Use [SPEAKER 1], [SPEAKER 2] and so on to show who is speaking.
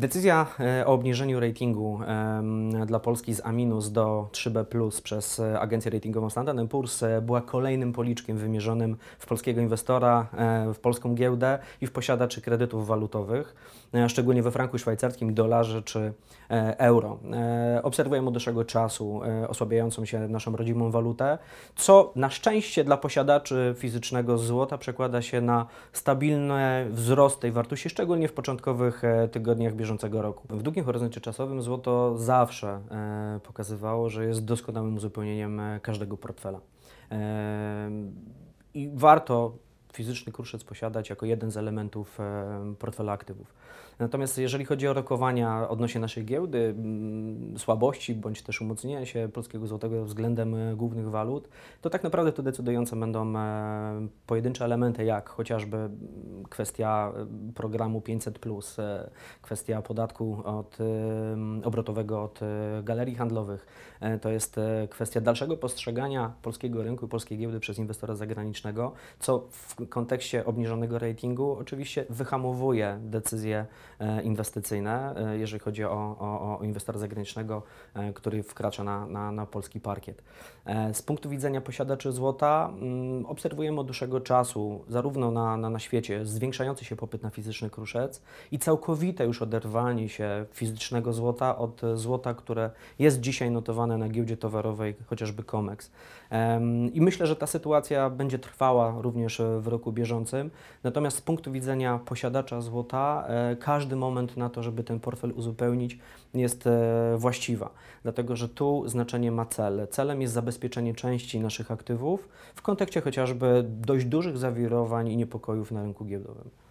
[SPEAKER 1] Decyzja e, o obniżeniu ratingu dla Polski z A- do 3B przez agencję ratingową Standard Poor's e, była kolejnym policzkiem wymierzonym w polskiego inwestora, e, w polską giełdę i w posiadaczy kredytów walutowych, szczególnie we franku szwajcarskim, dolarze czy euro. Obserwujemy od dłuższego czasu osłabiającą się naszą rodzimą walutę, co na szczęście dla posiadaczy fizycznego złota przekłada się na stabilny wzrost tej wartości, szczególnie w początkowych tygodniach bieżących bieżącego roku. W długim horyzoncie czasowym złoto zawsze e, pokazywało, że jest doskonałym uzupełnieniem e, każdego portfela. E, I warto fizyczny kruszec posiadać jako jeden z elementów e, portfela aktywów. Natomiast jeżeli chodzi o rokowania odnośnie naszej giełdy, mm, słabości bądź też umocnienia się polskiego złotego względem e, głównych walut, to tak naprawdę to decydujące będą e, pojedyncze elementy, jak chociażby mm, kwestia programu 500, kwestia podatku od, obrotowego od galerii handlowych, to jest kwestia dalszego postrzegania polskiego rynku polskiej giełdy przez inwestora zagranicznego, co w w kontekście obniżonego ratingu oczywiście wyhamowuje decyzje e, inwestycyjne, e, jeżeli chodzi o, o, o inwestora zagranicznego, e, który wkracza na, na, na polski parkiet. Z punktu widzenia posiadaczy złota mm, obserwujemy od dłuższego czasu, zarówno na, na, na świecie, zwiększający się popyt na fizyczny kruszec i całkowite już oderwanie się fizycznego złota od złota, które jest dzisiaj notowane na giełdzie towarowej, chociażby COMEX. I myślę, że ta sytuacja będzie trwała również w roku bieżącym. Natomiast z punktu widzenia posiadacza złota, e, każdy moment na to, żeby ten portfel uzupełnić, jest e, właściwa, dlatego że tu znaczenie ma cel. Celem jest zabezpieczenie części naszych aktywów w kontekście chociażby dość dużych zawirowań i niepokojów na rynku giełdowym.